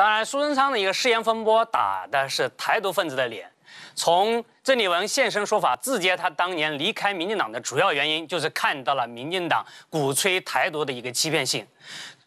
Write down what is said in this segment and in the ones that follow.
当然，苏贞昌的一个誓言风波打的是台独分子的脸。从郑丽文现身说法，自揭他当年离开民进党的主要原因，就是看到了民进党鼓吹台独的一个欺骗性。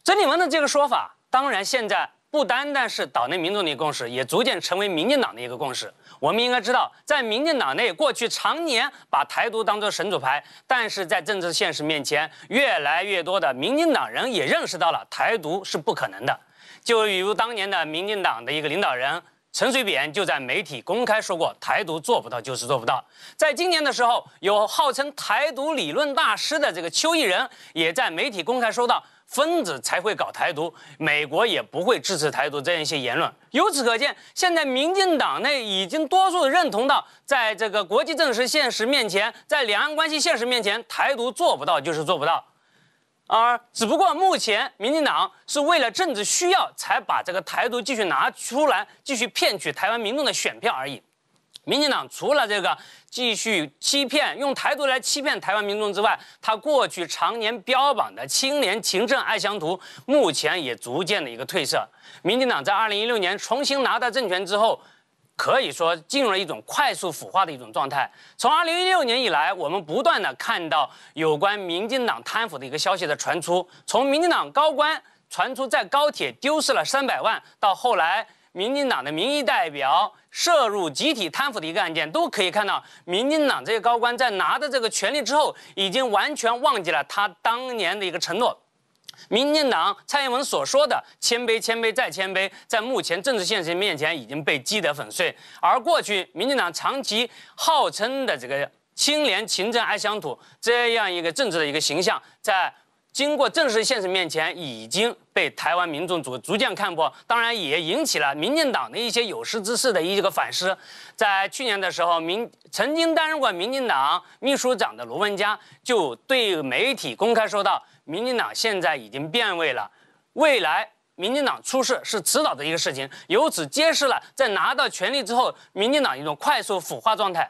郑丽文的这个说法，当然现在不单单是岛内民众的一个共识，也逐渐成为民进党的一个共识。我们应该知道，在民进党内，过去常年把台独当作神主牌，但是在政治现实面前，越来越多的民进党人也认识到了台独是不可能的。就比如当年的民进党的一个领导人陈水扁，就在媒体公开说过“台独做不到就是做不到”。在今年的时候，有号称台独理论大师的这个邱毅人，也在媒体公开说到“疯子才会搞台独，美国也不会支持台独”这样一些言论。由此可见，现在民进党内已经多数认同到，在这个国际政治现实面前，在两岸关系现实面前，台独做不到就是做不到。而只不过，目前民进党是为了政治需要，才把这个台独继续拿出来，继续骗取台湾民众的选票而已。民进党除了这个继续欺骗，用台独来欺骗台湾民众之外，他过去常年标榜的清廉勤政爱乡图，目前也逐渐的一个褪色。民进党在二零一六年重新拿到政权之后。可以说进入了一种快速腐化的一种状态。从二零一六年以来，我们不断的看到有关民进党贪腐的一个消息的传出。从民进党高官传出在高铁丢失了三百万，到后来民进党的民意代表涉入集体贪腐的一个案件，都可以看到民进党这些高官在拿着这个权利之后，已经完全忘记了他当年的一个承诺。民进党蔡英文所说的谦卑、谦卑再谦卑，在目前政治现实面前已经被击得粉碎。而过去民进党长期号称的这个清廉、勤政、爱乡土这样一个政治的一个形象，在。经过正式现实面前，已经被台湾民众逐逐渐看破，当然也引起了民进党的一些有识之士的一个反思。在去年的时候，民曾经担任过民进党秘书长的罗文江就对媒体公开说道：“民进党现在已经变味了，未来民进党出事是迟早的一个事情。”由此揭示了在拿到权力之后，民进党一种快速腐化状态。